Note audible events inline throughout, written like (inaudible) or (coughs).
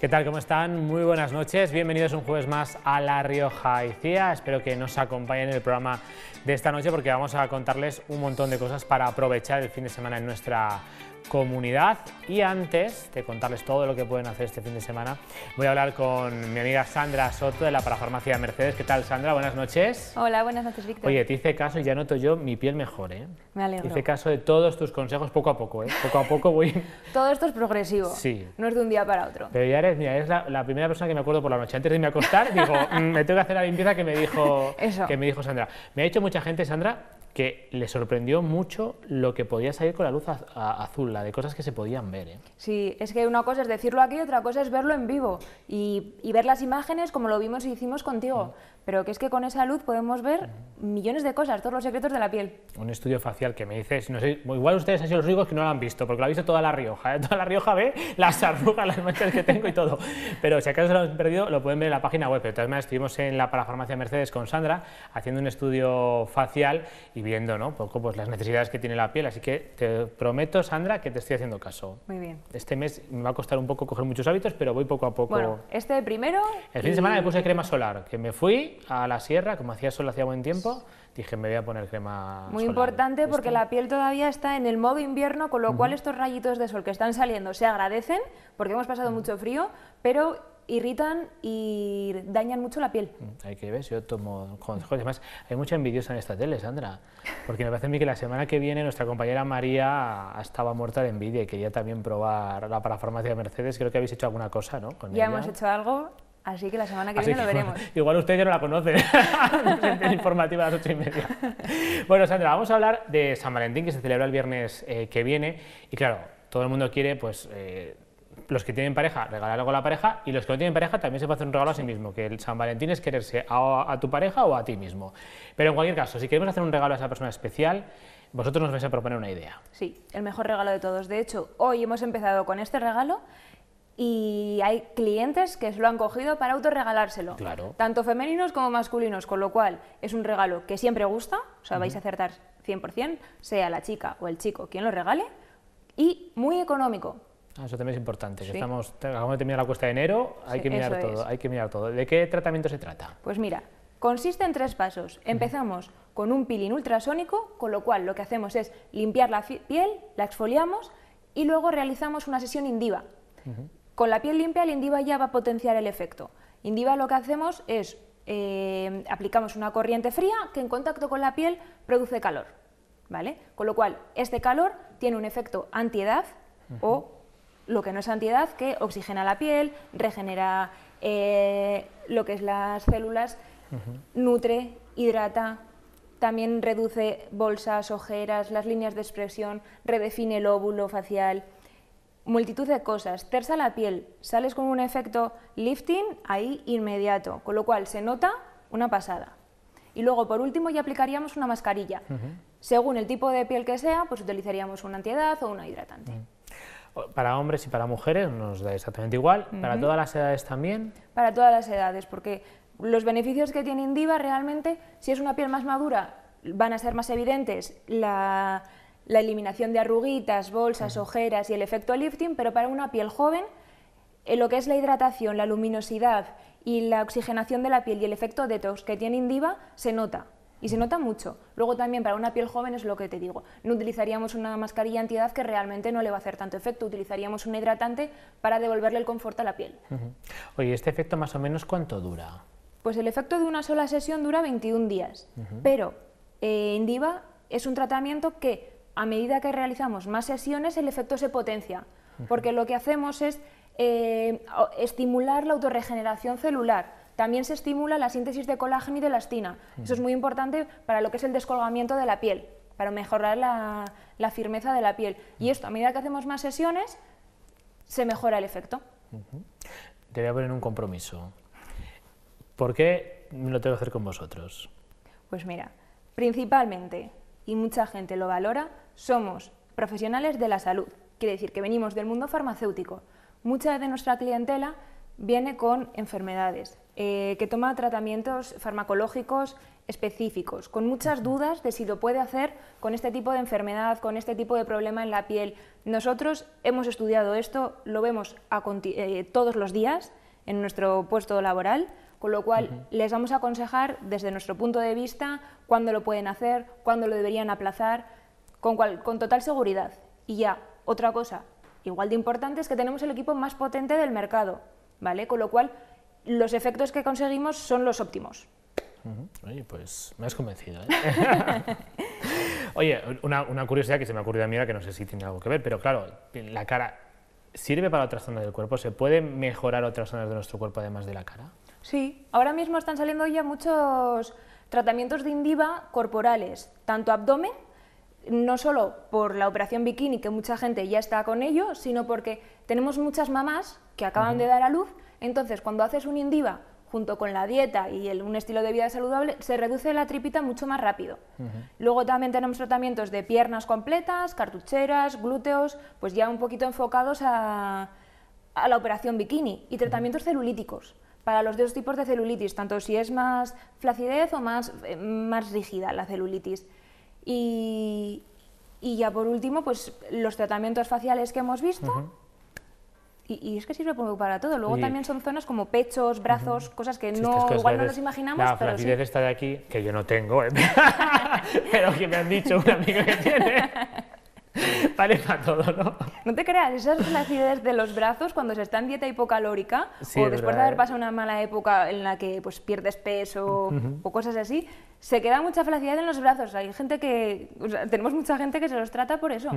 ¿Qué tal? ¿Cómo están? Muy buenas noches. Bienvenidos un jueves más a La Rioja y Cia. Espero que nos acompañen en el programa de esta noche porque vamos a contarles un montón de cosas para aprovechar el fin de semana en nuestra comunidad. Y antes de contarles todo lo que pueden hacer este fin de semana, voy a hablar con mi amiga Sandra Soto de la Parafarmacia Mercedes. ¿Qué tal, Sandra? Buenas noches. Hola, buenas noches, Víctor. Oye, te hice caso y ya noto yo mi piel mejor, ¿eh? Me alegro. Hice caso de todos tus consejos poco a poco, ¿eh? Poco a poco voy... (laughs) todo esto es progresivo. Sí. No es de un día para otro. Pero ya eres, mira, es la, primera persona que me acuerdo por la noche. Antes de irme a acostar, digo, mm, me tengo que hacer la limpieza que me dijo, (laughs) Eso. Que me dijo Sandra. Me ha dicho mucha gente, Sandra, que le sorprendió mucho lo que podía salir con la luz azul, la de cosas que se podían ver. ¿eh? Sí, es que una cosa es decirlo aquí, otra cosa es verlo en vivo y, ver las imágenes como lo vimos y hicimos contigo. Mm pero que es que con esa luz podemos ver millones de cosas, todos los secretos de la piel. Un estudio facial que me dice, igual ustedes han sido los únicos que no lo han visto, porque lo ha visto toda La Rioja, ¿eh? toda La Rioja ve las (laughs) arrugas, las manchas que tengo y todo, pero si acaso lo han perdido, lo pueden ver en la página web, pero de todas estuvimos en la parafarmacia Mercedes con Sandra haciendo un estudio facial y viendo, ¿no?, poco pues las necesidades que tiene la piel, así que te prometo, Sandra, que te estoy haciendo caso. Muy bien. Este mes me va a costar un poco coger muchos hábitos, pero voy poco a poco. Bueno, este primero... El fin de semana me puse crema solar, que me fui a la sierra, como hacía sol, hacía buen tiempo, dije me voy a poner crema Muy importante porque la piel todavía está en el modo invierno, con lo cual estos rayitos de sol que están saliendo se agradecen porque hemos pasado mucho frío, pero irritan y dañan mucho la piel. Mm, hay que ver, yo tomo consejos. Además, hay mucha envidiosa en esta tele, Sandra, porque me parece a mí que la semana que viene nuestra compañera María estaba muerta de envidia y quería también probar la parafarmacia de Mercedes. Creo que habéis hecho alguna cosa, ¿no? ya hemos hecho algo Así que la semana que viene lo veremos. igual usted ya no la conoce. (laughs) (laughs) informativa a las ocho y media. Bueno, Sandra, vamos a hablar de San Valentín, que se celebra el viernes eh, que viene. Y claro, todo el mundo quiere, pues. Eh, los que tienen pareja, regalar algo a la pareja, y los que no tienen pareja también se puede hacer un regalo a sí mismo, que el San Valentín es quererse a, a tu pareja o a ti mismo. Pero en cualquier caso, si queremos hacer un regalo a esa persona especial, vosotros nos vais a proponer una idea. Sí, el mejor regalo de todos. De hecho, hoy hemos empezado con este regalo y hay clientes que lo han cogido para autorregalárselo, claro. tanto femeninos como masculinos, con lo cual es un regalo que siempre gusta, o sea, vais a acertar 100%, sea la chica o el chico quien lo regale, y muy económico. Ah, eso también es importante, que estamos, acabamos de terminar la cuesta de enero, hay que mirar todo, hay que mirar todo. ¿De qué tratamiento se trata? Pues mira, consiste en tres pasos. Empezamos con un peeling ultrasónico, con lo cual lo que hacemos es limpiar la piel, la exfoliamos y luego realizamos una sesión indiva. Con la piel limpia el Indiva ya va a potenciar el efecto. Indiva lo que hacemos es eh, aplicamos una corriente fría que en contacto con la piel produce calor, ¿vale? Con lo cual, este calor tiene un efecto antiedad o lo que no es antiedad, que oxigena la piel, regenera eh, lo que es las células, nutre, hidrata, también reduce bolsas, ojeras, las líneas de expresión, redefine el óvulo facial, multitud de cosas, tersa la piel, sales con un efecto lifting ahí inmediato, con lo cual se nota una pasada. Y luego, por último, ya aplicaríamos una mascarilla. Según el tipo de piel que sea, pues utilizaríamos una antiedad o una hidratante. Mm. Para hombres y para mujeres nos da exactamente igual, para todas las edades también. Para todas las edades, porque los beneficios que tiene Indiva realmente, si es una piel más madura, van a ser más evidentes la, la eliminación de arruguitas, bolsas, ojeras y el efecto lifting, pero para una piel joven, en lo que es la hidratación, la luminosidad y la oxigenación de la piel y el efecto detox que tiene Indiva se nota. Y se nota mucho. Luego también para una piel joven es lo que te digo. No utilizaríamos una mascarilla antiedad que realmente no le va a hacer tanto efecto. Utilizaríamos un hidratante para devolverle el confort a la piel. Oye, ¿este efecto más o menos cuánto dura? Pues el efecto de una sola sesión dura 21 días. Pero eh, Indiva es un tratamiento que a medida que realizamos más sesiones, el efecto se potencia, porque lo que hacemos es eh, estimular la autorregeneración celular. También se estimula la síntesis de colágeno y de elastina. Eso es muy importante para lo que es el descolgamiento de la piel, para mejorar la, la firmeza de la piel. Y esto, a medida que hacemos más sesiones, se mejora el efecto. Te voy a poner un compromiso. ¿Por qué lo tengo que hacer con vosotros? Pues mira, principalmente y mucha gente lo valora, somos profesionales de la salud. Quiere decir que venimos del mundo farmacéutico. Mucha de nuestra clientela viene con enfermedades, eh, que toma tratamientos farmacológicos específicos, con muchas dudas de si lo puede hacer con este tipo de enfermedad, con este tipo de problema en la piel. Nosotros hemos estudiado esto, lo vemos eh, todos los días en nuestro puesto laboral, con lo cual, les vamos a aconsejar desde nuestro punto de vista cuándo lo pueden hacer, cuándo lo deberían aplazar, con, con total seguridad. Y ya, otra cosa, igual de importante, es que tenemos el equipo más potente del mercado, ¿vale? Con lo cual, los efectos que conseguimos son los óptimos. Oye, pues me has convencido. ¿eh? (laughs) Oye, una, una, curiosidad que se me ha ocurrido a mí que no sé si tiene algo que ver, pero claro, la cara sirve para otras zonas del cuerpo. ¿Se puede mejorar otras zonas de nuestro cuerpo además de la cara? Sí, ahora mismo están saliendo ya muchos tratamientos de indiva corporales, tanto abdomen, no solo por la operación bikini, que mucha gente ya está con ello, sino porque tenemos muchas mamás que acaban de dar a luz, entonces cuando haces un indiva junto con la dieta y un estilo de vida saludable, se reduce la tripita mucho más rápido. Luego también tenemos tratamientos de piernas completas, cartucheras, glúteos, pues ya un poquito enfocados a, la operación bikini y tratamientos celulíticos para los dos tipos de celulitis, tanto si es más flacidez o más, eh, más rígida la celulitis. Y, ya por último, pues los tratamientos faciales que hemos visto. Y, es que sirve para todo. Luego también son zonas como pechos, brazos, cosas que no, igual no nos imaginamos. La flacidez está de aquí, que yo no tengo, ¿eh? (laughs) pero que me han dicho un amigo que tiene. (laughs) (laughs) vale todo, ¿no? No te creas, esas flacidez de los brazos cuando se está en dieta hipocalórica o después de haber ¿eh? pasado una mala época en la que pues pierdes peso o cosas así, se queda mucha flacidez en los brazos. Hay gente que, tenemos mucha gente que se los trata por eso.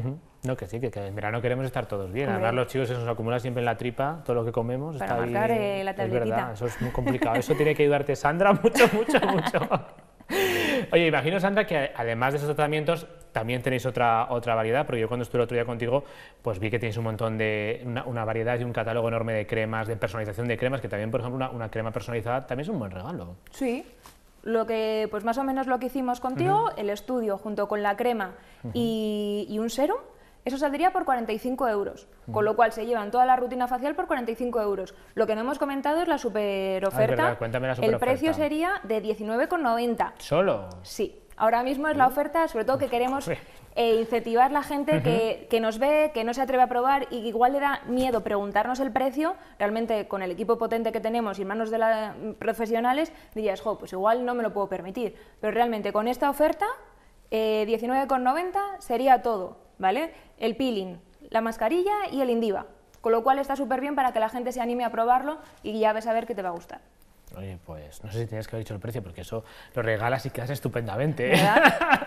No, que sí, que, en verano queremos estar todos bien. A ver, los chicos se nos acumula siempre en la tripa todo lo que comemos. Para marcar eh, la tabletita. eso es muy complicado. Eso tiene que ayudarte Sandra (laughs) mucho, mucho, mucho. (laughs) Oye, imagino, Sandra, que además de esos tratamientos también tenéis otra, otra variedad, pero yo cuando estuve el otro día contigo, pues vi que tenéis un montón de, una, variedad y un catálogo enorme de cremas, de personalización de cremas, que también, por ejemplo, una, una crema personalizada también es un buen regalo. Sí, lo que, pues más o menos lo que hicimos contigo, el estudio junto con la crema y, y, un serum, eso saldría por 45 euros, con lo cual se llevan toda la rutina facial por 45 euros. Lo que no hemos comentado es la super oferta, ah, El precio sería de 19,90. ¿Solo? Sí. Ahora mismo es la oferta, sobre todo que queremos incentivar eh, incentivar la gente que, nos ve, que no se atreve a probar y que igual le da miedo preguntarnos el precio. Realmente con el equipo potente que tenemos y manos de la, mm, profesionales dirías, jo, pues igual no me lo puedo permitir. Pero realmente con esta oferta, 19,90 eh, sería todo, ¿vale? El peeling, la mascarilla y el indiva. Con lo cual está súper bien para que la gente se anime a probarlo y ya ves a ver qué te va a gustar. Oye, pues no sé si tenías que haber dicho el precio, porque eso lo regalas y quedas estupendamente. ¿eh?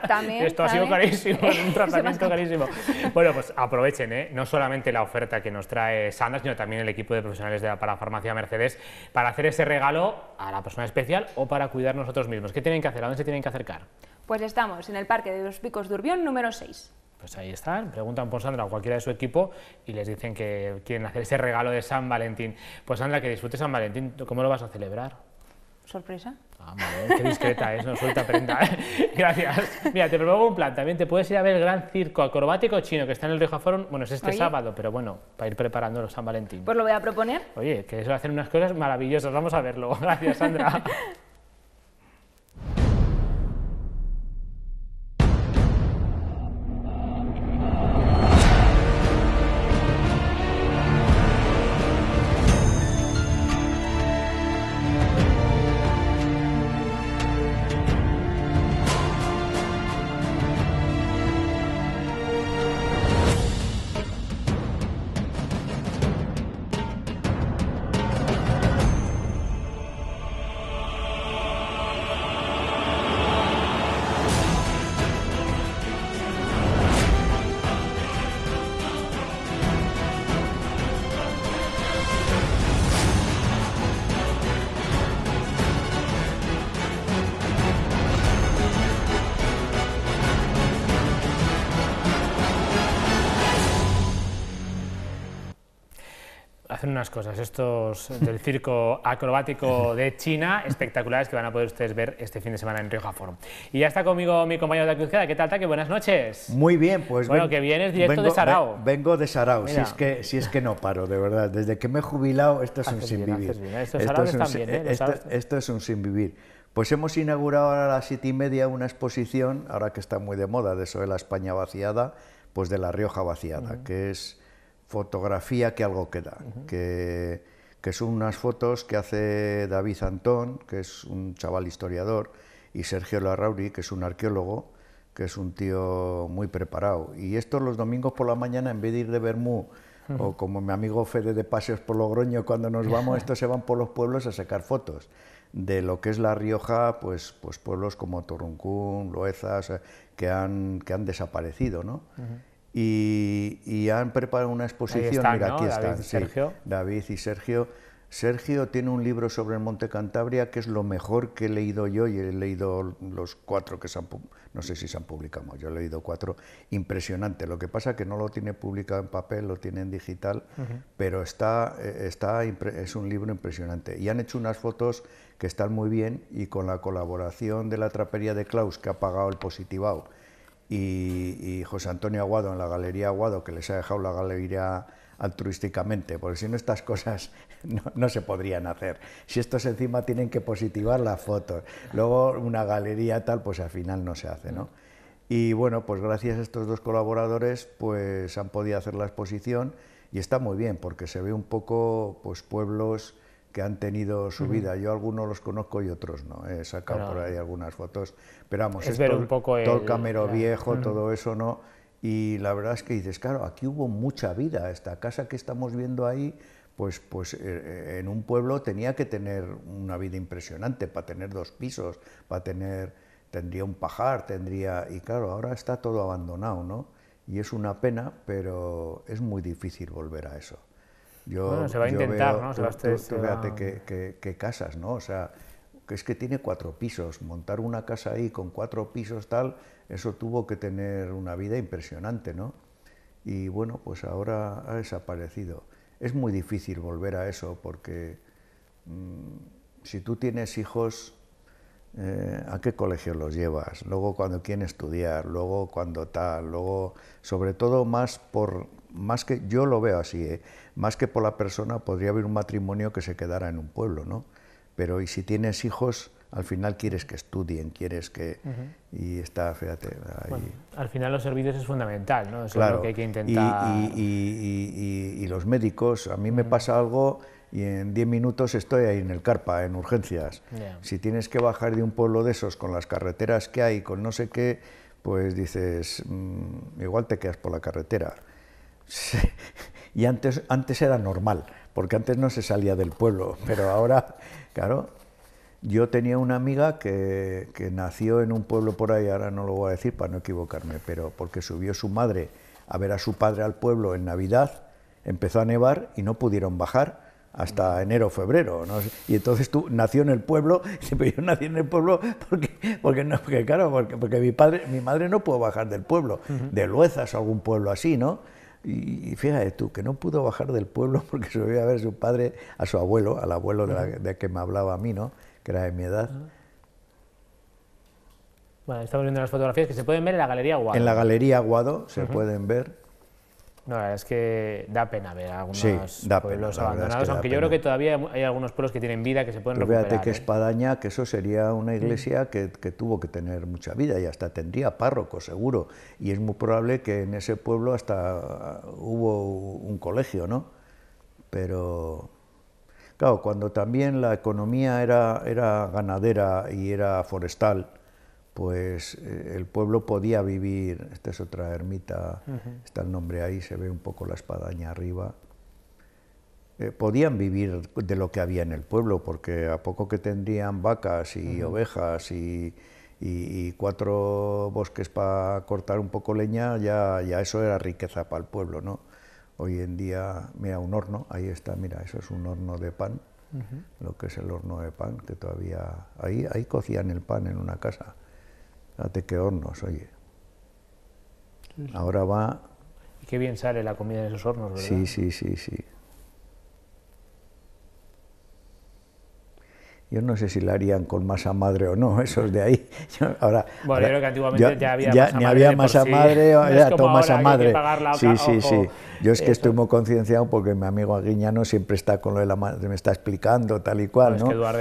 También. (laughs) Esto ha sido carísimo, (laughs) un tratamiento carísimo. Bueno, pues aprovechen, ¿eh? no solamente la oferta que nos trae Sandra, sino también el equipo de profesionales de la farmacia Mercedes para hacer ese regalo a la persona especial o para cuidar nosotros mismos. ¿Qué tienen que hacer? ¿A dónde se tienen que acercar? Pues estamos en el Parque de los Picos de Urbión número 6. Pues ahí están, preguntan por Sandra o cualquiera de su equipo y les dicen que quieren hacer ese regalo de San Valentín. Pues Sandra, que disfrute San Valentín, ¿cómo lo vas a celebrar? ¿Sorpresa? Ah, madre, qué discreta es, no suelta prenda. (laughs) Gracias. Mira, te propongo un plan. También te puedes ir a ver el gran circo acrobático chino que está en el Rioja Forum. Bueno, es este sábado, pero bueno, para ir preparándolo San Valentín. Pues lo voy a proponer. Oye, que eso hacer unas cosas maravillosas. Vamos a verlo. (laughs) Gracias, Sandra. (laughs) unas cosas, estos del circo acrobático de China, espectaculares que van a poder ustedes ver este fin de semana en Rioja Forum. Y ya está conmigo mi compañero de cruzada, ¿Qué tal, Taque? Buenas noches. Muy bien, pues... Bueno, que vienes directo de Sarao. Vengo de Sarao, si es, que, si es que no paro, de verdad. Desde que me he jubilado, esto es un sin vivir. esto, es un, bien, ¿eh? es un sin vivir. Pues hemos inaugurado ahora a las siete y media una exposición, ahora que está muy de moda, de eso de la España vaciada, pues de la Rioja vaciada, que es fotografía que algo queda, que, que, son unas fotos que hace David Antón, que es un chaval historiador, y Sergio Larrauri, que es un arqueólogo, que es un tío muy preparado. Y estos los domingos por la mañana, en vez de ir de Bermú, o como mi amigo Fede de Paseos por Logroño, cuando nos vamos, (laughs) estos se van por los pueblos a sacar fotos de lo que es La Rioja, pues, pues pueblos como Toruncún, Loezas, que han, que han desaparecido, ¿no? y, han preparado una exposición. aquí David Y Sergio. David y Sergio. Sergio tiene un libro sobre el Monte Cantabria que es lo mejor que he leído yo y he leído los cuatro que se han, no sé si se han publicado, yo he leído cuatro, impresionante. Lo que pasa es que no lo tiene publicado en papel, lo tiene en digital, pero está, eh, está, es un libro impresionante. Y han hecho unas fotos que están muy bien y con la colaboración de la trapería de Klaus, que ha pagado el positivado y, José Antonio Aguado en la Galería Aguado, que les ha dejado la galería altruísticamente, porque si no estas cosas (laughs) no, se podrían hacer. Si estos encima tienen que positivar las fotos, luego una galería tal, pues al final no se hace, ¿no? Y bueno, pues gracias a estos dos colaboradores, pues han podido hacer la exposición y está muy bien, porque se ve un poco, pues pueblos que han tenido su vida. Yo algunos los conozco y otros no. He sacado por ahí algunas fotos. Pero vamos, es ver un poco el, todo el camero viejo, todo eso, ¿no? Y la verdad es que dices, claro, aquí hubo mucha vida. Esta casa que estamos viendo ahí, pues, pues eh, eh, en un pueblo tenía que tener una vida impresionante, para tener dos pisos, para tener, tendría un pajar, tendría... Y claro, ahora está todo abandonado, ¿no? Y es una pena, pero es muy difícil volver a eso se va a intentar, ¿no? Tú, que, casas, ¿no? O sea, es que tiene cuatro pisos. Montar una casa ahí con cuatro pisos tal, eso tuvo que tener una vida impresionante, ¿no? Y bueno, pues ahora ha desaparecido. Es muy difícil volver a eso porque mm, si tú tienes hijos, eh, a qué colegio los llevas, luego cuando quieren estudiar, luego cuando tal, luego sobre todo más por más que yo lo veo así, ¿eh? más que por la persona podría haber un matrimonio que se quedara en un pueblo, ¿no? Pero y si tienes hijos, al final quieres que estudien, quieres que... Y está, fíjate... Bueno, al final los servicios es fundamental, ¿no? Eso es lo que hay que intentar... Y, y, los médicos, a mí me pasa algo y en 10 minutos estoy ahí en el carpa, en urgencias. Si tienes que bajar de un pueblo de esos con las carreteras que hay, con no sé qué, pues dices, mm, igual te quedas por la carretera y antes, antes era normal, porque antes no se salía del pueblo, pero ahora, claro, yo tenía una amiga que, nació en un pueblo por ahí, ahora no lo voy a decir para no equivocarme, pero porque subió su madre a ver a su padre al pueblo en Navidad, empezó a nevar y no pudieron bajar hasta enero o febrero. Y entonces tú nació en el pueblo, (laughs) pero yo nací en el pueblo porque, porque, no, porque claro, porque, porque mi, padre, mi madre no pudo bajar del pueblo, de Luezas o algún pueblo así, ¿no? Y, fíjate tú, que no pudo bajar del pueblo (laughs) porque se volvió a ver a su padre, a su abuelo, al abuelo de, que me hablaba a mí, ¿no? que era de mi edad. Bueno, estamos viendo las fotografías que se pueden ver en la Galería Aguado. En la Galería Aguado se pueden ver no, la verdad es que da pena ver algunos pueblos abandonados, aunque yo creo que todavía hay algunos pueblos que tienen vida, que se pueden Pero recuperar. Fíjate que ¿eh? Espadaña, que eso sería una iglesia que, tuvo que tener mucha vida y hasta tendría párroco, seguro. Y es muy probable que en ese pueblo hasta hubo un colegio, ¿no? Pero, claro, cuando también la economía era, era ganadera y era forestal, pues eh, el pueblo podía vivir, esta es otra ermita, está el nombre ahí, se ve un poco la espadaña arriba, eh, podían vivir de lo que había en el pueblo, porque a poco que tendrían vacas y ovejas y, cuatro bosques para cortar un poco leña, ya, ya eso era riqueza para el pueblo, ¿no? Hoy en día, mira, un horno, ahí está, mira, eso es un horno de pan, lo que es el horno de pan, que todavía ahí, ahí cocían el pan en una casa Fíjate qué hornos, oye. Ahora va... Y qué bien sale la comida en esos hornos, ¿verdad? Sí, sí, sí, sí. Yo no sé si la harían con masa madre o no, (laughs) esos de ahí. bueno, yo creo que antiguamente ya había ya, masa madre. había masa madre, era (laughs) masa madre. sí, sí, sí. Yo es que estoy muy concienciado porque mi amigo Aguiñano siempre está con lo de la madre, me está explicando tal y cual, ¿no? Eduardo,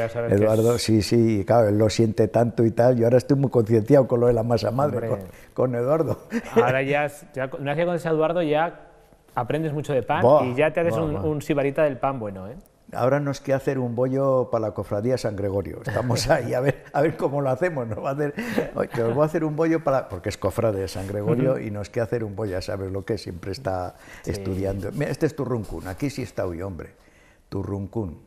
ya sí, sí, claro, él lo siente tanto y tal. Yo ahora estoy muy concienciado con lo de la masa madre, con, Eduardo. Ahora ya, (laughs) una vez que a Eduardo ya aprendes mucho de pan y ya te haces un, un sibarita del pan bueno, ¿eh? ahora nos queda hacer un bollo para la cofradía San Gregorio. Estamos (laughs) ahí a ver, a ver cómo lo hacemos. Nos va a hacer, os voy a hacer un bollo para, porque es cofrade de San Gregorio y nos queda hacer un bollo, ya sabes lo que siempre está estudiando. este es tu Turruncún, aquí sí está hoy, hombre. Tu Turruncún.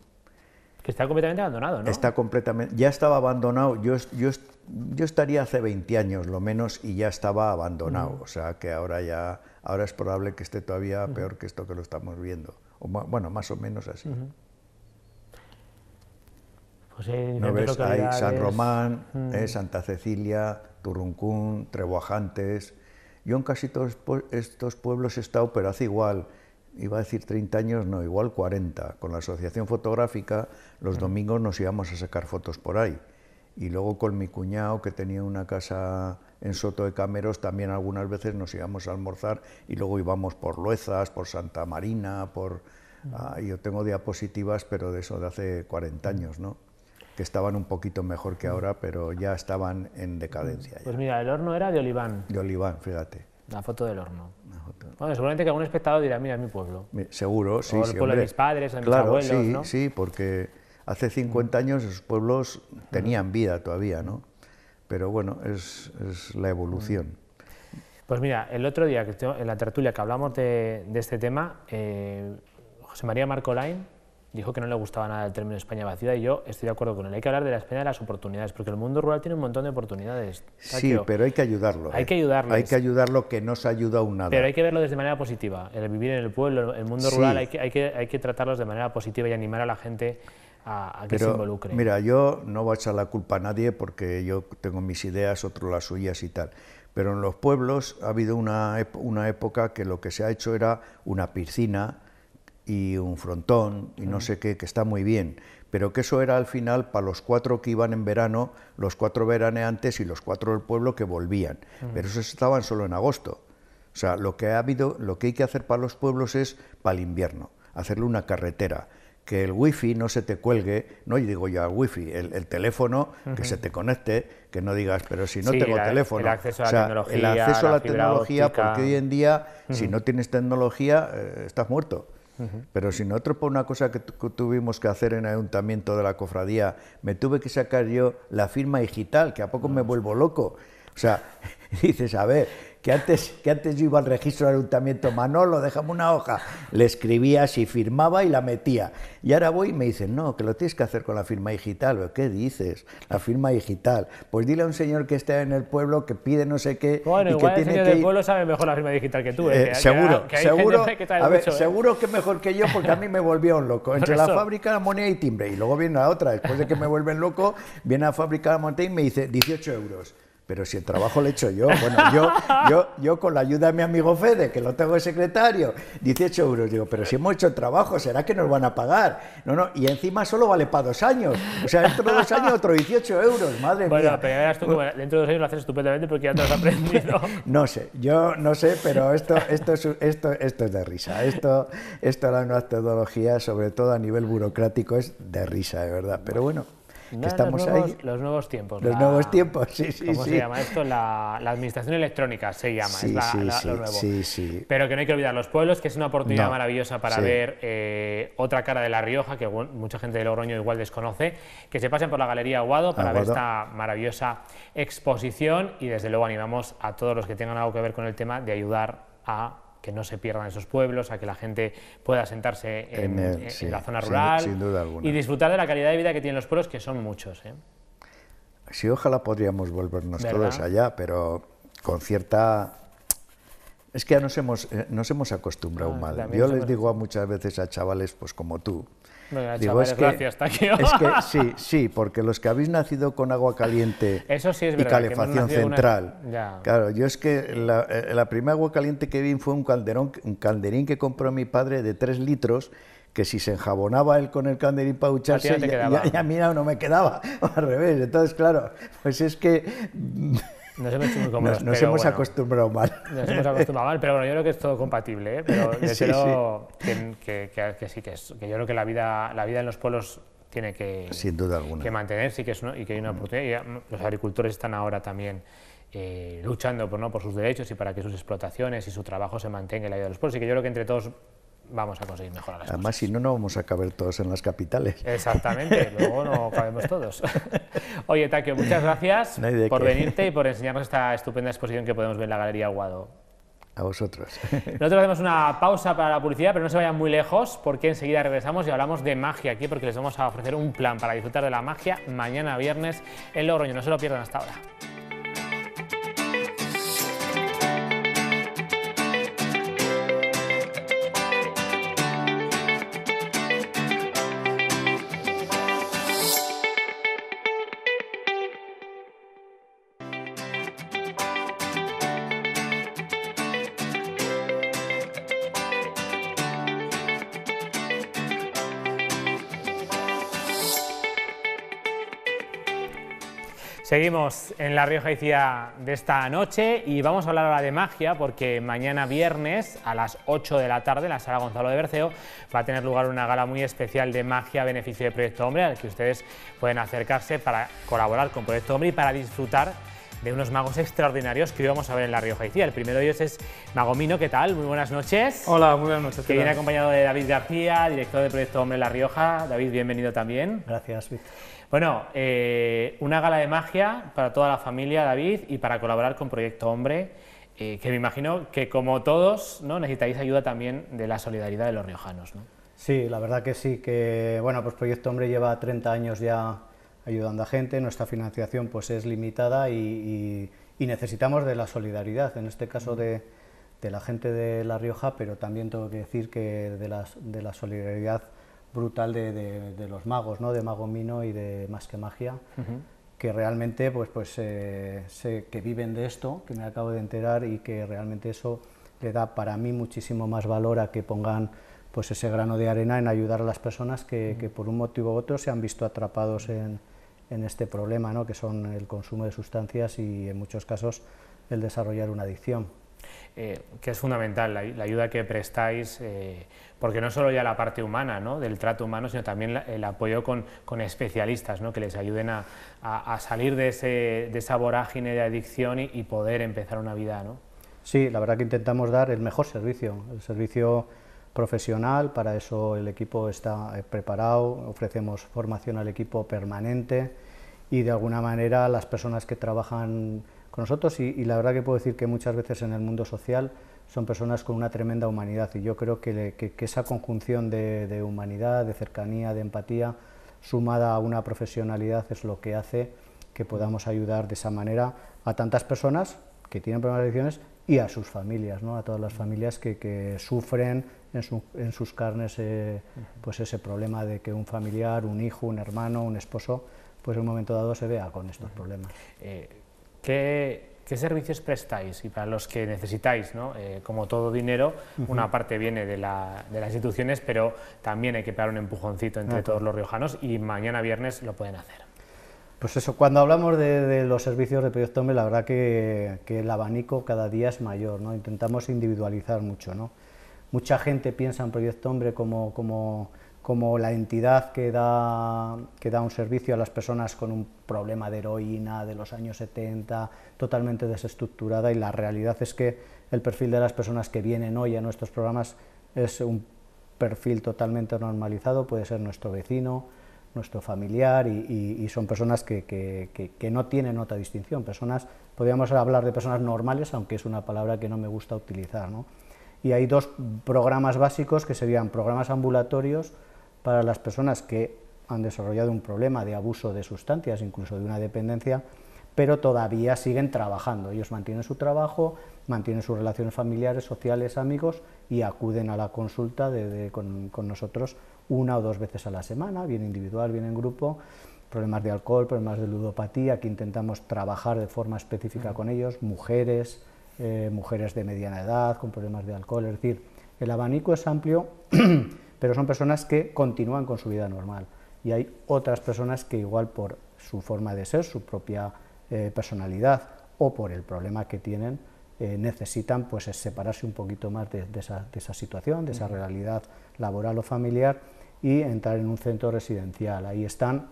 Que está completamente abandonado, ¿no? Está completamente, ya estaba abandonado. Yo, yo, yo estaría hace 20 años lo menos y ya estaba abandonado. O sea que ahora ya, ahora es probable que esté todavía peor que esto que lo estamos viendo. bueno, más o menos así. Pues, eh, ¿No ves? Hay San Román, mm. eh, Santa Cecilia, Turuncún, Trebuajantes. Yo en casi todos estos pueblos he estado, pero hace igual, iba a decir 30 años, no, igual 40. Con la asociación fotográfica, los mm. domingos nos íbamos a sacar fotos por ahí. Y luego con mi cuñado, que tenía una casa en Soto de Cameros, también algunas veces nos íbamos a almorzar y luego íbamos por Luezas, por Santa Marina, por... Mm. Ah, yo tengo diapositivas, pero de eso de hace 40 años, ¿no? que estaban un poquito mejor que mm. ahora, pero ya estaban en decadencia. Pues mira, el horno era de Oliván. De Oliván, fíjate. La foto del horno. Bueno, seguramente que algún espectador dirá, mira, es mi pueblo. Seguro, sí. O el pueblo de mis padres, de claro, mis abuelos, sí, sí, porque hace 50 mm. años esos pueblos mm. tenían vida todavía, ¿no? Pero bueno, es, la evolución. Pues mira, el otro día, en la tertulia que hablamos de, este tema, eh, José María Marcolain dijo que no le gustaba nada el término España vacía y yo estoy de acuerdo con él. Hay que hablar de la España de las oportunidades, porque el mundo rural tiene un montón de oportunidades. Sí, pero hay que ayudarlo. Hay ¿eh? que ayudarlo. Hay que ayudarlo que no se ayuda un nada. Pero hay que verlo desde manera positiva. El vivir en el pueblo, el mundo rural, hay que, hay, que, hay que tratarlos de manera positiva y animar a la gente a, que se involucre. Mira, yo no voy a echar la culpa a nadie porque yo tengo mis ideas, otros las suyas y tal. Pero en los pueblos ha habido una, una época que lo que se ha hecho era una piscina, y un frontón y no sé qué, que está muy bien, pero que eso era al final para los cuatro que iban en verano, los cuatro veraneantes y los cuatro del pueblo que volvían, pero esos estaban solo en agosto. O sea, lo que ha habido, lo que hay que hacer para los pueblos es para el invierno, hacerle una carretera, que el wifi no se te cuelgue, no y digo al wifi, el, teléfono que se te conecte, que no digas, pero si no tengo teléfono. El acceso a la tecnología. El acceso a la, tecnología, porque hoy en día, si no tienes tecnología, eh, estás muerto. Pero si otro por una cosa que tuvimos que hacer en el ayuntamiento de la cofradía, me tuve que sacar yo la firma digital, que a poco me vuelvo loco. O sea, (laughs) dices, a ver, que antes, que antes yo iba al registro del ayuntamiento, Manolo, déjame una hoja. Le escribía si firmaba y la metía. Y ahora voy y me dicen, no, que lo tienes que hacer con la firma digital. ¿Qué dices? La firma digital. Pues dile a un señor que esté en el pueblo que pide no sé qué. Bueno, y que el tiene señor que del pueblo sabe mejor la firma digital que tú. Eh, eh, seguro, que, seguro. ¿eh? seguro que mejor que yo porque a mí me volvió un loco. Entre la fábrica, la moneda y timbre. Y luego viene la otra. Después de que me vuelven loco, viene a la fábrica, la moneda y me dice 18 euros. Pero si el trabajo lo he hecho yo, bueno, yo, yo, yo con la ayuda de mi amigo Fede, que lo tengo de secretario, 18 euros, digo, pero si hemos hecho el trabajo, ¿será que nos van a pagar? No, no, y encima solo vale para dos años. O sea, dentro de dos años otro 18 euros, madre bueno, mía. Pero dentro de dos años lo haces estupendamente porque ya te has aprendido. (laughs) no sé, yo no sé, pero esto, esto, es, esto, esto es de risa. Esto, esto de las sobre todo a nivel burocrático, es de risa, de verdad. Pero bueno estamos ahí. Los nuevos tiempos. Los nuevos tiempos, sí, ¿Cómo se llama esto? La, administración electrónica se llama, Pero que no hay que olvidar los pueblos, que es una oportunidad maravillosa para ver eh, otra cara de La Rioja, que mucha gente de Logroño igual desconoce, que se pasen por la Galería Aguado para ver esta maravillosa exposición y desde luego animamos a todos los que tengan algo que ver con el tema de ayudar a que no se pierdan esos pueblos, a que la gente pueda sentarse en, la zona rural y disfrutar de la calidad de vida que tienen los pueblos, que son muchos. ¿eh? Sí, ojalá podríamos volvernos todos allá, pero con cierta... Es que ya nos hemos, eh, nos acostumbrado ah, mal. Yo les digo a muchas veces a chavales, pues como tú, bueno, Digo, es que, es que, (laughs) sí, sí, porque los que habéis nacido con agua caliente Eso y calefacción central. Claro, yo es que eh, la, primera agua caliente que vi fue un calderón, un calderín que compró mi padre de 3 litros que si se enjabonaba él con el calderín para ducharse, ya, ya, mira, no me quedaba, (laughs) al revés. Entonces, claro, pues es que nos hemos hemos acostumbrado mal. Nos hemos acostumbrado mal, pero bueno, yo creo que es todo compatible. ¿eh? Pero yo (laughs) creo Que, sí, que, es, que yo creo que la vida, la vida en los pueblos tiene que, que mantenerse y que, es, y que hay una oportunidad. Mm, los agricultores están ahora también eh, luchando por, ¿no? por sus derechos y para que sus explotaciones y su trabajo se mantenga en la vida de los pueblos. Y que yo creo que entre todos vamos a conseguir mejorar las Además, si no, no vamos a caber todos en las capitales. Exactamente, (laughs) luego no cabemos todos. (laughs) Oye, Taquio, muchas gracias por venirte y por enseñarnos esta estupenda exposición que podemos ver en la Galería Guado. A vosotros. (laughs) Nosotros hacemos una pausa para la publicidad, pero no se vayan muy lejos porque enseguida regresamos y hablamos de magia aquí porque les vamos a ofrecer un plan para disfrutar de la magia mañana viernes en Logroño. No se lo pierdan hasta ahora. Seguimos en La Rioja Icía de esta noche y vamos a hablar ahora de magia porque mañana viernes a las 8 de la tarde en la Sala Gonzalo de Berceo va a tener lugar una gala muy especial de magia a beneficio de Proyecto Hombre al que ustedes pueden acercarse para colaborar con Proyecto Hombre y para disfrutar de unos magos extraordinarios que hoy vamos a ver en La Rioja Icía. El primero de ellos es Magomino, ¿qué tal? Muy buenas noches. Hola, muy buenas noches. Que viene acompañado de David García, director de Proyecto Hombre en La Rioja. David, bienvenido también. Gracias, Víctor. Bueno, eh, una gala de magia para toda la familia, David, y para colaborar con Proyecto Hombre, eh, que me imagino que como todos ¿no? necesitáis ayuda también de la solidaridad de los riojanos. ¿no? Sí, la verdad que sí, que bueno, pues Proyecto Hombre lleva 30 años ya ayudando a gente, nuestra financiación pues es limitada y, necesitamos de la solidaridad, en este caso de, la gente de La Rioja, pero también tengo que decir que de de la solidaridad brutal de, los magos, ¿no? de Mago Mino y de Más que Magia, que realmente pues, pues, eh, que viven de esto, que me acabo de enterar y que realmente eso le da para mí muchísimo más valor a que pongan pues, ese grano de arena en ayudar a las personas que, por un motivo u otro se han visto atrapados en, este problema, ¿no? que son el consumo de sustancias y en muchos casos el desarrollar una adicción. Eh, que es fundamental la, ayuda que prestáis, eh, porque no solo ya la parte humana, del trato humano, sino también el apoyo con, con especialistas, que les ayuden a, a, salir de, ese, de, esa vorágine de adicción y, y poder empezar una vida. ¿no? Sí, la verdad que intentamos dar el mejor servicio, el servicio profesional, para eso el equipo está eh, preparado, ofrecemos formación al equipo permanente y de alguna manera las personas que trabajan nosotros y, la verdad que puedo decir que muchas veces en el mundo social son personas con una tremenda humanidad y yo creo que, esa conjunción de, humanidad, de cercanía, de empatía, sumada a una profesionalidad es lo que hace que podamos ayudar de esa manera a tantas personas que tienen problemas de adicciones y a sus familias, ¿no? a todas las familias que, sufren en, sus carnes eh, pues ese problema de que un familiar, un hijo, un hermano, un esposo, pues en un momento dado se vea con estos problemas. Eh, ¿Qué, servicios prestáis? Y para los que necesitáis, ¿no? Eh, como todo dinero, una parte viene de, la, de, las instituciones, pero también hay que pegar un empujoncito entre todos los riojanos y mañana viernes lo pueden hacer. Pues eso, cuando hablamos de, los servicios de Proyecto Hombre, la verdad que, que, el abanico cada día es mayor, ¿no? intentamos individualizar mucho. ¿no? Mucha gente piensa en Proyecto Hombre como, como como la entidad que da, que da un servicio a las personas con un problema de heroína de los años 70, totalmente desestructurada y la realidad es que el perfil de las personas que vienen hoy a nuestros programas es un perfil totalmente normalizado, puede ser nuestro vecino, nuestro familiar y, son personas que, que, que, que, no tienen otra distinción, personas, podríamos hablar de personas normales, aunque es una palabra que no me gusta utilizar. ¿no? Y hay dos programas básicos que serían programas ambulatorios, para las personas que han desarrollado un problema de abuso de sustancias, incluso de una dependencia, pero todavía siguen trabajando. Ellos mantienen su trabajo, mantienen sus relaciones familiares, sociales, amigos y acuden a la consulta con, nosotros una o dos veces a la semana, bien individual, bien en grupo, problemas de alcohol, problemas de ludopatía, que intentamos trabajar de forma específica con ellos, mujeres, eh, mujeres de mediana edad, con problemas de alcohol, es decir, el abanico es amplio. (clears throat) pero son personas que continúan con su vida normal. Y hay otras personas que igual por su forma de ser, su propia eh, personalidad o por el problema que tienen, eh, necesitan pues separarse un poquito más de, esa, situación, de esa realidad laboral o familiar y entrar en un centro residencial. Ahí están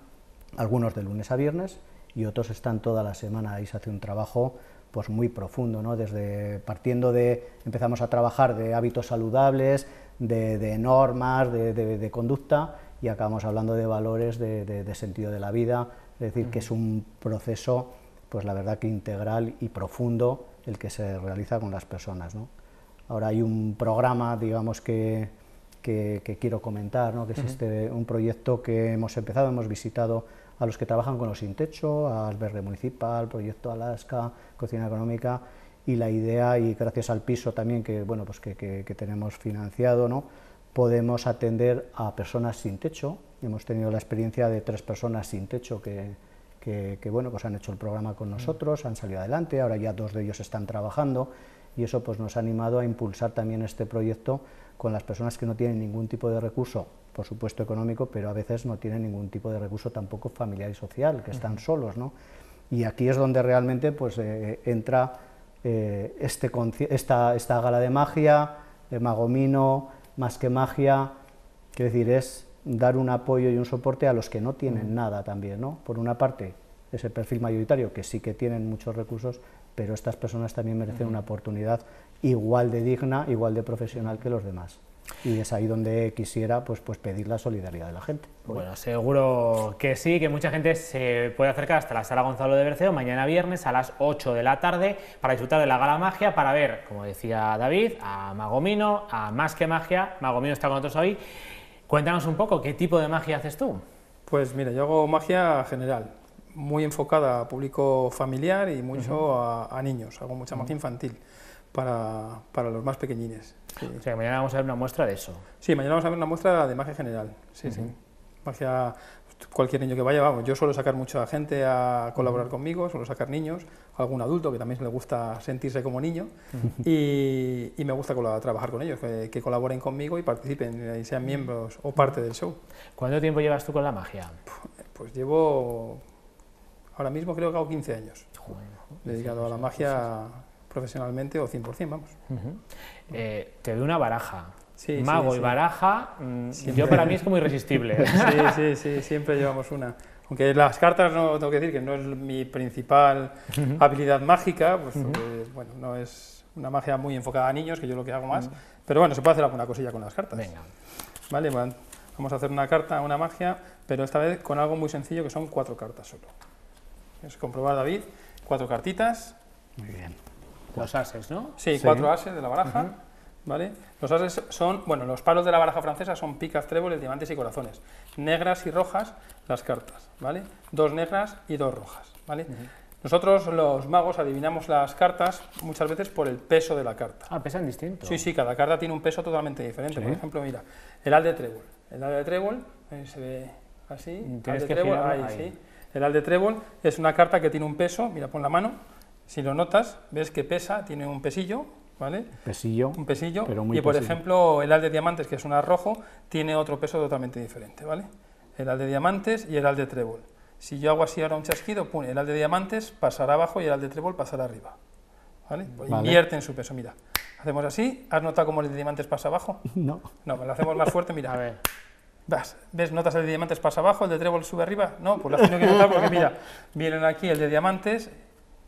algunos de lunes a viernes y otros están toda la semana. Ahí se hace un trabajo pues muy profundo, ¿no? Desde partiendo de empezamos a trabajar de hábitos saludables, de, normas, de, conducta, y acabamos hablando de valores, de, sentido de la vida, es decir, que es un proceso, pues la verdad que integral y profundo el que se realiza con las personas. ¿no? Ahora hay un programa, digamos, que, que, quiero comentar, ¿no? que es este, un proyecto que hemos empezado, hemos visitado a los que trabajan con los sin techo, a Albergue Municipal, Proyecto Alaska, Cocina Económica, y la idea, y gracias al piso también que, bueno, pues que, tenemos financiado, ¿no? podemos atender a personas sin techo. Hemos tenido la experiencia de tres personas sin techo que, que, bueno, pues han hecho el programa con nosotros, han salido adelante, ahora ya dos de ellos están trabajando y eso pues nos ha animado a impulsar también este proyecto con las personas que no tienen ningún tipo de recurso, por supuesto económico, pero a veces no tienen ningún tipo de recurso tampoco familiar y social, que están solos, ¿no? Y aquí es donde realmente pues eh, entra eh, este, esta, esta, gala de magia, de Magomino, más que magia, quiero decir, es dar un apoyo y un soporte a los que no tienen mm. nada también, ¿no? Por una parte, ese perfil mayoritario, que sí que tienen muchos recursos, pero estas personas también merecen una oportunidad igual de digna, igual de profesional que los demás y es ahí donde quisiera pues, pues, pedir la solidaridad de la gente. Bueno, seguro que sí, que mucha gente se puede acercar hasta la sala Gonzalo de Berceo mañana viernes a las 8 de la tarde para disfrutar de la gala magia, para ver, como decía David, a Magomino, a Más que Magia. Magomino está con nosotros hoy. Cuéntanos un poco, ¿qué tipo de magia haces tú? Pues mira, yo hago magia general, muy enfocada a público familiar y mucho a, niños, hago mucha magia infantil para, para los más pequeñines. O sea, mañana vamos a ver una muestra de eso. Sí, mañana vamos a ver una muestra de magia general. Sí, sí. cualquier niño que vaya, vamos. Yo suelo sacar mucha gente a colaborar conmigo, suelo sacar niños, algún adulto que también le gusta sentirse como niño y, me gusta trabajar con ellos, que, colaboren conmigo y participen y sean miembros o parte del show. ¿Cuánto tiempo llevas tú con la magia? Pues, llevo, ahora mismo creo que hago 15 años. dedicado a la magia profesionalmente o 100%, vamos. Eh, te doy una baraja. Mago y baraja, mm, yo para mí es como irresistible. (laughs) sí, sí, sí, siempre llevamos una. Aunque las cartas, no tengo que decir que no es mi principal habilidad mágica, pues, pues bueno, no es una magia muy enfocada a niños, que yo lo que hago más, pero bueno, se puede hacer alguna cosilla con las cartas. Venga. Vale, vamos a hacer una carta, una magia, pero esta vez con algo muy sencillo que son cuatro cartas solo. Es comprobar, David, cuatro cartitas. Muy bien. Los ases, ¿no? Sí, cuatro ases de la baraja. ¿Vale? Los ases son, bueno, los palos de la baraja francesa son picas, tréboles, diamantes y corazones. Negras y rojas las cartas, ¿vale? Dos negras y dos rojas, ¿vale? Nosotros los magos adivinamos las cartas muchas veces por el peso de la carta. Ah, pesan distinto. Sí, sí, cada carta tiene un peso totalmente diferente. Por ejemplo, mira, el al de trébol. El al de trébol eh, se ve así. Sí. El al de trébol es una carta que tiene un peso, mira, pon la mano si lo notas, ves que pesa, tiene un pesillo, ¿vale? Pesillo. Un pesillo. Pero y por ejemplo, el al de diamantes, que es un arrojo, tiene otro peso totalmente diferente, ¿vale? El al de diamantes y el al de trébol. Si yo hago así ahora un chasquido, pone el al de diamantes pasará abajo y el al de trébol pasará arriba. ¿Vale? Invierte en su peso, mira. Hacemos así, ¿has notado cómo el de diamantes pasa abajo? (laughs) No. No, pues lo hacemos más fuerte, mira. (laughs) Vas, ¿Ves? ¿Notas el de diamantes pasa abajo, el de trébol sube arriba? No, pues lo has tenido que notar porque mira, vienen aquí el de diamantes,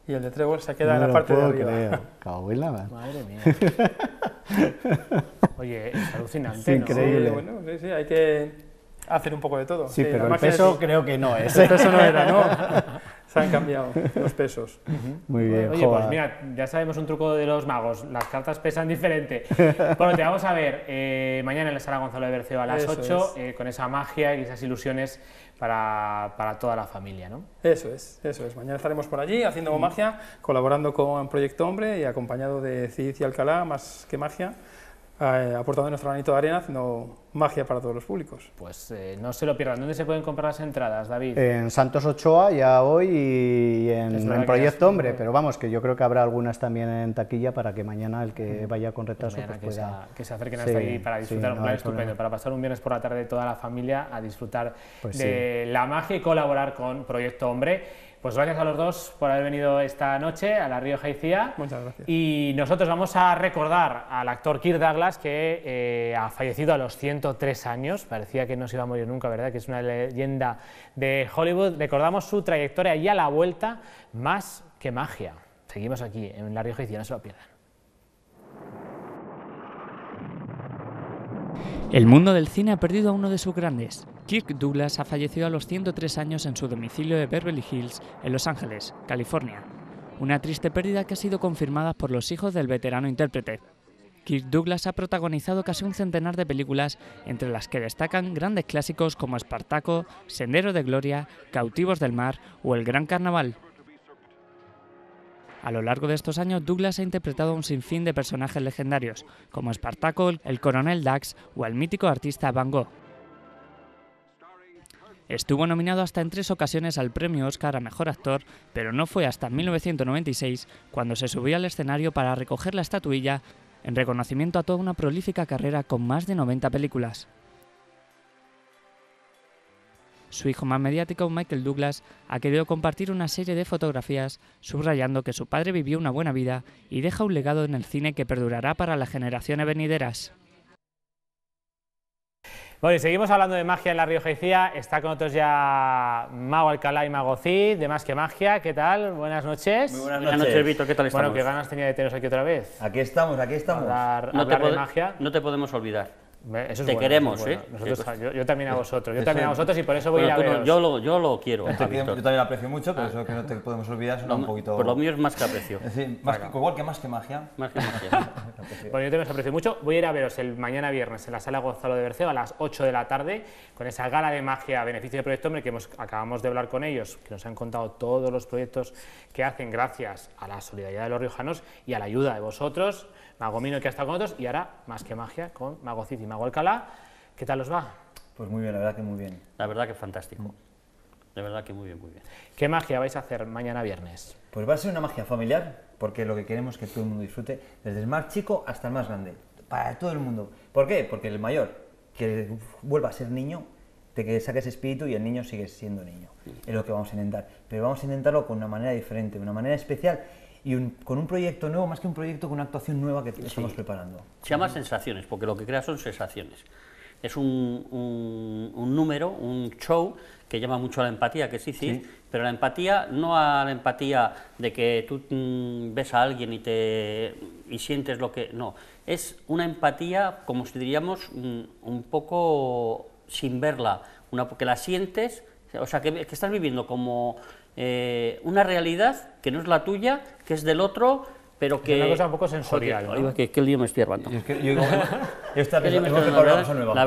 y el de Trevor se queda quedado en la parte de arriba. Creer. (laughs) Cago en Madre mía. (laughs) Oye, es alucinante. Es increíble. bueno, sí, sí, hay que Hacer un poco de todo. Sí, pero el peso creo que no es. ¿eh? (laughs) El peso no era, ¿no? (laughs) Se han cambiado los pesos. Muy bien. Oye, pues mira, ya sabemos un truco de los magos. Las cartas pesan diferente. (laughs) Bueno, te vamos a ver eh, mañana en la sala Gonzalo de Berceo a las 8, eh, con esa magia y esas ilusiones para, para, toda la familia, ¿no? Eso es, eso es. Mañana estaremos por allí haciendo mm. magia, colaborando con Proyecto Hombre y acompañado de Cid y Alcalá, más que magia, eh, aportando nuestro granito de arena, haciendo magia para todos los públicos. Pues eh, no se lo pierdan. ¿Dónde se pueden comprar las entradas, David? En Santos Ochoa ya hoy y en, Proyecto Hombre, pero vamos, que yo creo que habrá algunas también en taquilla para que mañana el que vaya con retraso pues pueda... que se acerquen hasta ahí para disfrutar un plan estupendo, para pasar un viernes por la tarde toda la familia a disfrutar pues de la magia y colaborar con Proyecto Hombre. Pues gracias a los dos por haber venido esta noche a La Rioja y Muchas gracias. Y nosotros vamos a recordar al actor Kirk Douglas que eh, ha fallecido a los 103 años. Parecía que no se iba a morir nunca, ¿verdad? Que es una leyenda de Hollywood. Recordamos su trayectoria y a la vuelta, más que magia. Seguimos aquí en La Rioja y no se lo pierdan. El mundo del cine ha perdido a uno de sus grandes. Kirk Douglas ha fallecido a los 103 años en su domicilio de Beverly Hills, en Los Ángeles, California. Una triste pérdida que ha sido confirmada por los hijos del veterano intérprete. Kirk Douglas ha protagonizado casi un centenar de películas, entre las que destacan grandes clásicos como Espartaco, Sendero de Gloria, Cautivos del Mar o El Gran Carnaval, a lo largo de estos años, Douglas ha interpretado un sinfín de personajes legendarios, como Spartacus, el coronel Dax o el mítico artista Van Gogh. Estuvo nominado hasta en tres ocasiones al premio Oscar a Mejor Actor, pero no fue hasta 1996 cuando se subió al escenario para recoger la estatuilla en reconocimiento a toda una prolífica carrera con más de 90 películas. Su hijo más mediático, Michael Douglas, ha querido compartir una serie de fotografías subrayando que su padre vivió una buena vida y deja un legado en el cine que perdurará para las generaciones venideras. Bueno, y seguimos hablando de magia en La Rioja y Cía. Está con nosotros ya Mago Alcalá y Mago Cid, de Más que Magia. ¿Qué tal? Buenas noches. buenas, noches. Víctor. ¿Qué tal estamos? Bueno, qué ganas tenía de teneros aquí otra vez. Aquí estamos, aquí estamos. Hablar, de magia. No te podemos olvidar. Eso es te queremos, yo, también a vosotros, yo también a vosotros y por eso voy a a veros. yo, lo, quiero. Yo también, lo aprecio mucho, pero ah. eso que no te podemos olvidar es un poquito... Por lo mío es más que aprecio. Es (laughs) decir, más que, igual que más que magia. Más que magia. (laughs) bueno, yo también os aprecio mucho. Voy a ir a veros el mañana viernes en la Sala Gonzalo de Berceo a las 8 de la tarde con esa gala de magia a beneficio del Proyecto Hombre que hemos, acabamos de hablar con ellos, que nos han contado todos los proyectos que hacen gracias a la solidaridad de los riojanos y a la ayuda de vosotros. Magomino que ha estado con otros y ahora Más que Magia con Mago y Mago Alcalá. ¿Qué tal os va? Pues muy bien, la verdad que muy bien. La verdad que fantástico. La mm. verdad que muy bien, muy bien. ¿Qué magia vais a hacer mañana viernes? Pues va a ser una magia familiar, porque lo que queremos es que todo el mundo disfrute, desde el más chico hasta el más grande, para todo el mundo. ¿Por qué? Porque el mayor, que vuelva a ser niño, te que saques espíritu y el niño sigue siendo niño. Es lo que vamos a intentar. Pero vamos a intentarlo con una manera diferente, una manera especial y con un proyecto nuevo, más que un proyecto, con una actuación nueva que estamos preparando. Se llama sensaciones, porque lo que crea son sensaciones. Es un, un, número, un show que llama mucho a la empatía, que sí, sí, pero la empatía no a la empatía de que tú mm, ves a alguien y, te, y sientes lo que... No, es una empatía, como si diríamos, mm, un poco sin verla, una, porque la sientes, o sea, que, que estás viviendo como eh, una realidad que no es la tuya, que es del otro, pero que... Es una cosa un poco sensorial, que que, ¿Qué, lío me estoy armando? yo, digo, yo (laughs) la, verdad, nueva. (laughs) la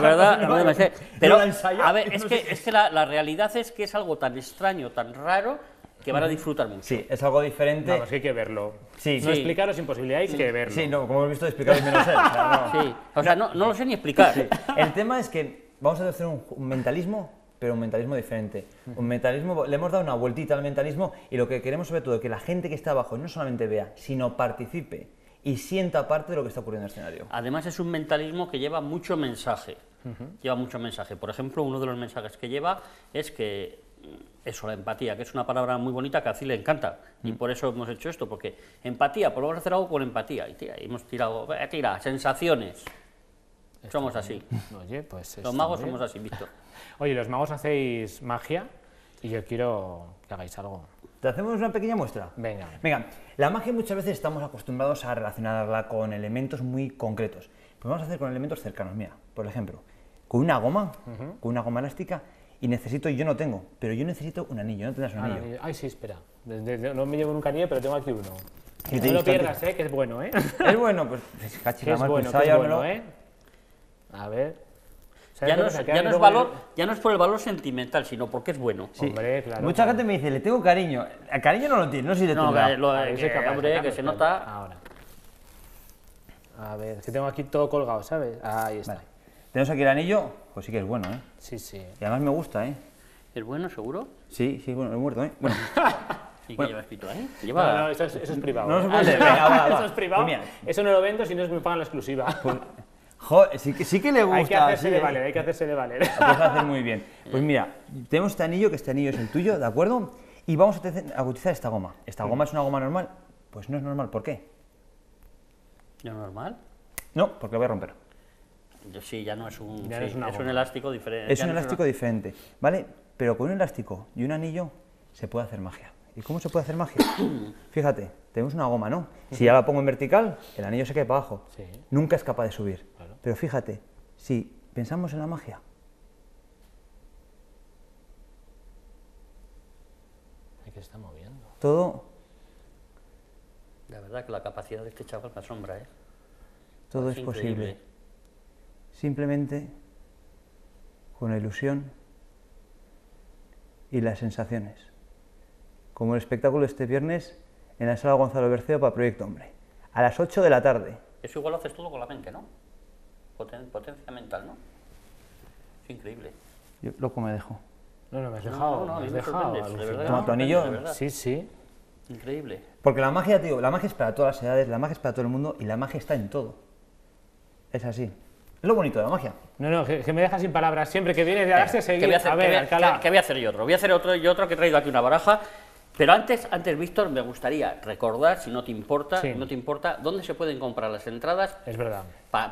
verdad, la verdad, sé. Pero, a ver, es que, es que la, la realidad es que es algo tan extraño, tan raro, que van a disfrutar mucho. Sí, es algo diferente. no, es que hay que verlo. Sí. No explicarlo explicaros imposible, hay que verlo. Sí, no, como hemos visto, explicaros menos él. O sea, no. no, no lo sé ni explicar. El tema es que vamos a hacer un mentalismo pero un mentalismo diferente. Un mentalismo, le hemos dado una vueltita al mentalismo y lo que queremos sobre todo es que la gente que está abajo no solamente vea, sino participe y sienta parte de lo que está ocurriendo en el escenario. Además es un mentalismo que lleva mucho mensaje. Lleva mucho mensaje. Por ejemplo, uno de los mensajes que lleva es que mm, eso, la empatía, que es una palabra muy bonita que a Cid le encanta. Y por eso hemos hecho esto, porque empatía, por vamos a hacer algo con empatía. Y tira, hemos tirado, tira, sensaciones. somos así. Oye, pues. Los magos somos así, Víctor oye, los magos hacéis magia y yo quiero que hagáis algo. ¿Te hacemos una pequeña muestra? Venga. Venga, la magia muchas veces estamos acostumbrados a relacionarla con elementos muy concretos. Pues vamos a hacer con elementos cercanos. Mira, por ejemplo, con una goma, con una goma elástica, y necesito, yo no tengo, pero yo necesito un anillo, no tendrás un ah, anillo. Eh, ay, sí, espera. no me llevo nunca anillo, pero tengo aquí uno. no lo pierdas, ¿eh? que es bueno, ¿eh? Es bueno, pues, cachi, (laughs) es pues bueno, bueno, ¿eh? A ver. Ya no, es, ya, no es valor, por el valor sentimental, sino porque es bueno. Hombre, claro, Mucha gente me dice, le tengo cariño. El cariño no lo tiene, no sé si le tengo. No, hombre, que se nota... Ahora. A ver, es que tengo aquí todo colgado, ¿sabes? Ahí está. Tenemos aquí el anillo, pues sí que es bueno, ¿eh? Sí, sí. Y además me gusta, ¿eh? ¿Es bueno, seguro? Sí, sí, bueno, he muerto, ¿eh? Bueno. (laughs) ¿Y qué lleva escrito ¿eh? Lleva... eso es, privado. No, no se ¿eh? puede. (laughs) Eso es privado. Pues eso no lo vendo si no me pagan la exclusiva. Pues (laughs) Joder, sí que, le gusta. Hay que hacerse sí, ¿eh? valer, hay que hacerse de valer. Pues lo hacer muy bien. Pues mira, tenemos este anillo, que este anillo es el tuyo, ¿de acuerdo? Y vamos a utilizar esta goma. ¿Esta goma mm. es una goma normal? Pues no es normal. ¿Por qué? ¿No es normal? No, porque lo voy a romper. Yo, sí, ya no es un... es, un elástico diferente. Es un elástico diferente, ¿vale? Pero con un elástico y un anillo se puede hacer magia. ¿Y cómo se puede hacer magia? (coughs) Fíjate, tenemos una goma, ¿no? Si ya la pongo en vertical, el anillo se cae para abajo. Nunca es capaz de subir. Pero fíjate, si pensamos en la magia, que está moviendo. Todo. La verdad que la capacidad de este chaval me asombra, ¿eh? Todo es, posible. Simplemente con la ilusión y las sensaciones. Como el espectáculo este viernes en la sala Gonzalo Berceo para Proyecto Hombre. A las 8 de la tarde. Eso igual lo haces todo con la mente, ¿no? potencia mental, ¿no? increíble. Yo, loco me dejo. No, no, me has dejado. No, no, me has dejado. De anillo, sí, sí. Increíble. Porque la magia, tío, la magia es para todas las edades, la magia es para todo el mundo y la magia está en todo. Es así. Es lo bonito de la magia. No, no, que, que me dejas sin palabras. Siempre que viene de darse, eh, seguir. Que voy a, hacer, ver, voy voy a hacer yo otro? Voy a hacer otro y otro que he traído aquí una baraja pero antes, antes Víctor, me gustaría recordar, si no te importa, no te importa, dónde se pueden comprar las entradas. Es verdad.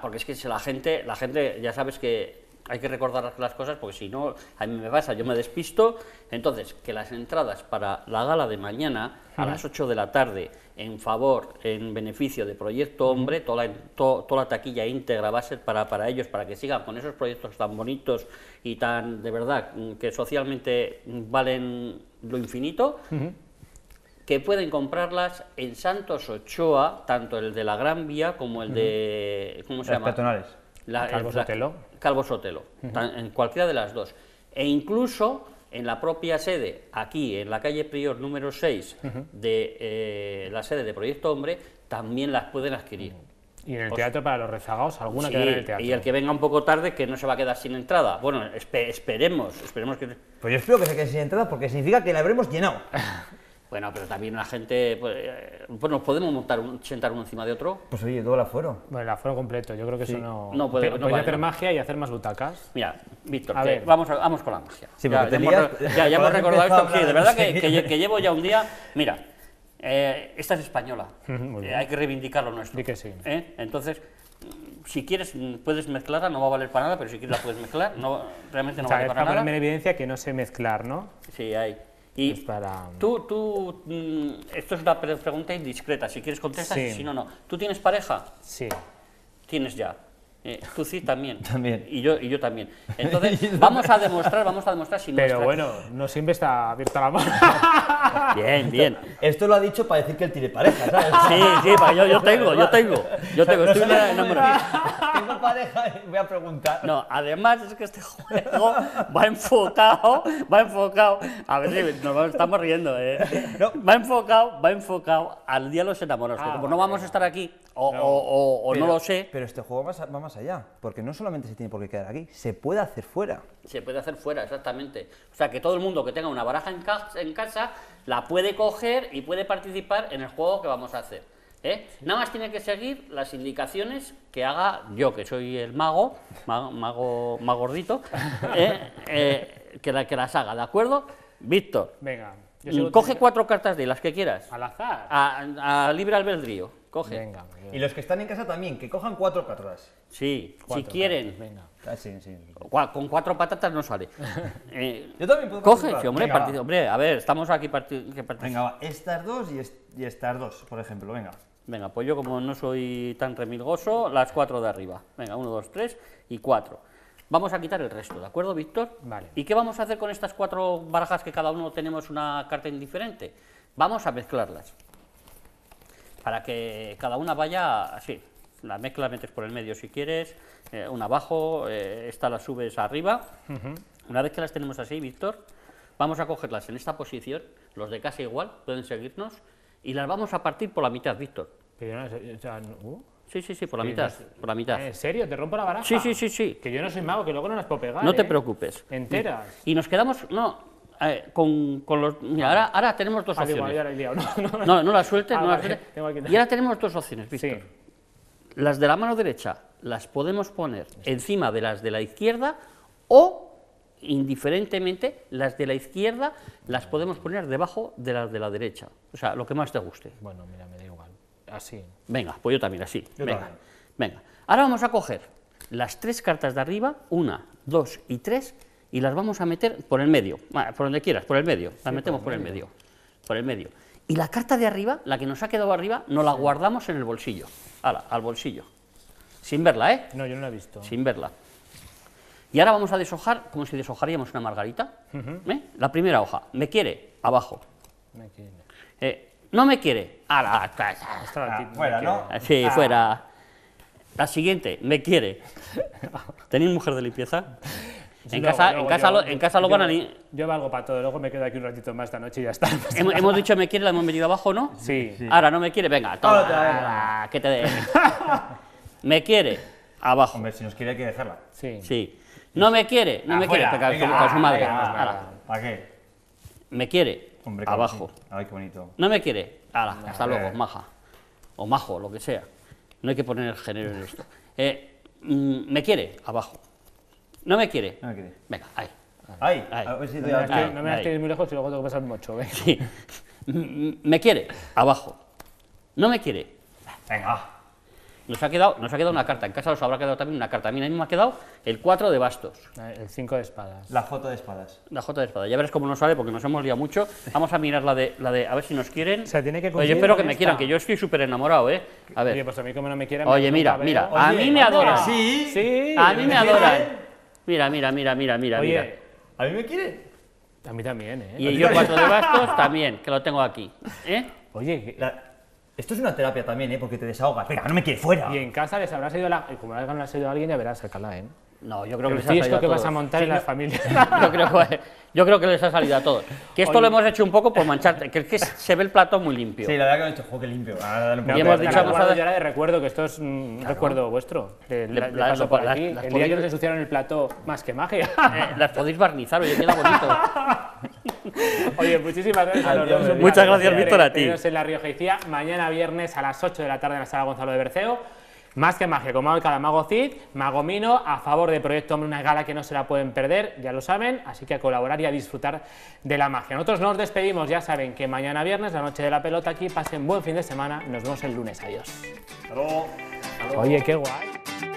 porque es que la gente, la gente, ya sabes que hay que recordar las cosas, porque si no, a mí me pasa, yo me despisto. Entonces, que las entradas para la gala de mañana a las 8 de la tarde, en favor, en beneficio de Proyecto Hombre, toda la, toda la taquilla íntegra va a ser para, para ellos, para que sigan con esos proyectos tan bonitos y tan, de verdad, que socialmente valen lo infinito, que pueden comprarlas en Santos Ochoa, tanto el de la Gran Vía como el de... ¿Cómo se llama? Calvo Sotelo. en cualquiera de las dos. E incluso en la propia sede, aquí en la calle Prior número 6 de eh, la sede de Proyecto Hombre, también las pueden adquirir. Y en el teatro para los rezagados, alguna quedará en el teatro. Y el que venga un poco tarde, que no se va a quedar sin entrada. Bueno, esperemos, esperemos que... Pues yo espero que se quede sin entrada porque significa que la habremos llenado. (laughs) bueno, pero también la gente, pues, eh, pues, nos podemos montar un, sentar uno encima de otro. Pues oye, todo el aforo. Bueno, el aforo completo, yo creo que eso no... No puede, no hacer magia y hacer más butacas. Mira, Víctor, Vamos, vamos con la magia. Sí, ya, ya, hemos, ya, hemos (laughs) recordado esto, sí, de verdad que, que llevo ya un día... Mira, eh, esta es española, eh, hay que reivindicar lo nuestro. Eh, entonces, si quieres, mm, puedes mezclarla, no va a valer para nada, pero si quieres la puedes mezclar, no, realmente no va a vale para, nada. evidencia que no sé mezclar, ¿no? Sí, hay. Y mm, tú, tú, mm, esto es una pregunta indiscreta, si quieres contestas, sí. si no, no. ¿Tú tienes pareja? Sí. Tienes ya. Eh, tú sí también. (laughs) También. Y yo, y yo también. (laughs) Entonces, vamos a demostrar, vamos a demostrar Pero bueno, no siempre está abierta la mano. (laughs) bien, bien. Esto lo ha dicho para decir que él tiene pareja, ¿sabes? Sí, sí, yo, yo tengo, yo tengo. Yo tengo, estoy enamorado. Tengo pareja voy a preguntar. No, además es que este juego va enfocado, va enfocado. A ver si nos estamos riendo, ¿eh? Va enfocado, va enfocado al día de los enamorados. Ah, como no vamos a estar aquí o, no, lo sé. Pero este juego va, más allá, porque no solamente se tiene por qué quedar aquí, se puede hacer fuera. Se puede hacer fuera, exactamente. O sea, que todo el mundo que tenga una baraja en, casa la puede coger y puede participar en el juego que vamos a hacer. ¿eh? Nada más tiene que seguir las indicaciones que haga yo, que soy el mago, mago, mago, gordito, (laughs) ¿eh? Eh, que, las haga, ¿de acuerdo? Víctor. Venga. Mm, coge cuatro cartas de las que quieras. Al azar. a libre albedrío coge. Y los que están en casa también, que cojan cuatro patatas. Sí, si quieren. venga. Ah, con cuatro patatas no sale. (laughs) Eh, yo también puedo Coge, hombre, a ver, estamos aquí partidos. Venga, estas dos y, y, estas dos, por ejemplo, venga. Venga, pues yo como no soy tan remilgoso, las cuatro de arriba. Venga, uno, dos, tres y cuatro. Vamos a quitar el resto, ¿de acuerdo, Víctor? Vale. ¿Y qué vamos a hacer con estas cuatro barajas que cada uno tenemos una carta indiferente? Vamos a mezclarlas para que cada una vaya así. La mezcla metes por el medio si quieres, eh, una abajo, eh, esta la subes arriba. Una vez que las tenemos así, Víctor, vamos a cogerlas en esta posición, los de casa igual, pueden seguirnos, y las vamos a partir por la mitad, Víctor. no, uh. Sí, sí, sí, por la mitad, por la mitad. ¿En serio? ¿Te rompo la baraja? Sí, sí, sí, sí. Que yo no soy mago, que luego no las puedo pegar, No te ¿eh? preocupes. Enteras. Y, y nos quedamos, no, con, los... ahora, tenemos dos ah, opciones. (laughs) no, no, la sueltes, ah, Y ahora tenemos dos opciones, Las de la mano derecha las podemos poner encima de las de la izquierda o indiferentemente, las de la izquierda las podemos poner debajo de las de la derecha. O sea, lo que más te guste. Bueno, mira, me da igual. Así. Venga, pues yo también, así. venga. También. venga. Ahora vamos a coger las tres cartas de arriba, una, dos y tres, y las vamos a meter por el medio, ah, por donde quieras, por el medio, las metemos por el medio. por el medio. Y la carta de arriba, la que nos ha quedado arriba, nos la guardamos en el bolsillo, Ala, al bolsillo, sin verla, ¿eh? No, yo no la he visto. Sin verla. Y ahora vamos a deshojar como si deshojaríamos una margarita, ¿eh? La primera hoja, me quiere, abajo. Me quiere. Eh, no me quiere, ala, Estaba ah, fuera, ¿no? Sí, ah. fuera. La siguiente, me quiere. (laughs) ¿Tenéis mujer de limpieza? (laughs) en, casa, en, casa lo, van a... Yo valgo para todo, luego me quedo aquí un ratito más esta noche y ya está. (laughs) Hemos, dicho me quiere, la hemos venido abajo, ¿no? Sí. Ahora no me quiere, venga, toma, ah, que te dé. me quiere, abajo. Hombre, si nos quiere hay que dejarla. Sí. sí. No me quiere, no me ah, quiere, con, su madre. ¿Para qué? Me quiere, Hombre, abajo. Ay, qué bonito. No me quiere, ahora, hasta luego, maja. O majo, lo que sea. No hay que poner el género en esto. Eh, mm, me quiere, abajo. ¿No me quiere? No me quiere. Venga, ahí. Ahí, ahí. A ver si te no, me ahí, no me muy lejos y luego tengo que pasar mucho. Sí. (laughs) ¿Me quiere? Abajo. ¿No me quiere? Venga. Nos ha, quedado, nos ha quedado una carta. En casa os habrá quedado también una carta. A mí, me ha quedado el 4 de bastos. El 5 de espadas. La J de espadas. La J de espadas. Ya verás cómo nos sale porque nos hemos liado mucho. Vamos a mirar la de, la de a ver si nos quieren. O sea, tiene que Oye, espero que me quieran, que yo estoy súper enamorado, ¿eh? A ver. Oye, pues a mí como no me quieren... Oye, mira, mira. a mí me adoran. ¿Sí? ¿Sí? A mí me adoran. Mira, mira, mira, mira, mira. Oye, mira. ¿a mí me quiere? A mí también, ¿eh? Y yo cuatro de bastos (laughs) también, que lo tengo aquí. ¿eh? Oye, Esto es una terapia también, ¿eh? porque te desahogas. Venga, no me quiere fuera. Y en casa les habrá ido la... Como le habrás salido a alguien, ya verás, Alcalá, ¿eh? No, yo creo que les ha salido que a todos. vas a montar en la familia. (laughs) yo, creo, que les ha salido a todos. Que esto lo hemos hecho un poco por manchar, que, es que se ve el plato muy limpio. Sí, la verdad que lo he ah, hecho, que limpio. y hemos dicho a de... Yo ahora de recuerdo, que esto es un recuerdo vuestro. aquí. Las, el día que nos ensuciaron el plato, más que magia. (laughs) Eh, las podéis barnizar, oye, queda bonito. (laughs) oye, muchísimas gracias a los Muchas gracias, Víctor, a ti. en La Rioja Mañana viernes a las 8 de la tarde en la sala Gonzalo de Berceo. Más que magia, como cada Mago Cid, Mago Mino, a favor de Proyecto Hombre, una gala que no se la pueden perder, ya lo saben, así que a colaborar y a disfrutar de la magia. Nosotros nos despedimos, ya saben que mañana viernes, la noche de la pelota aquí, pasen buen fin de semana, nos vemos el lunes, adiós. Oye, qué guay.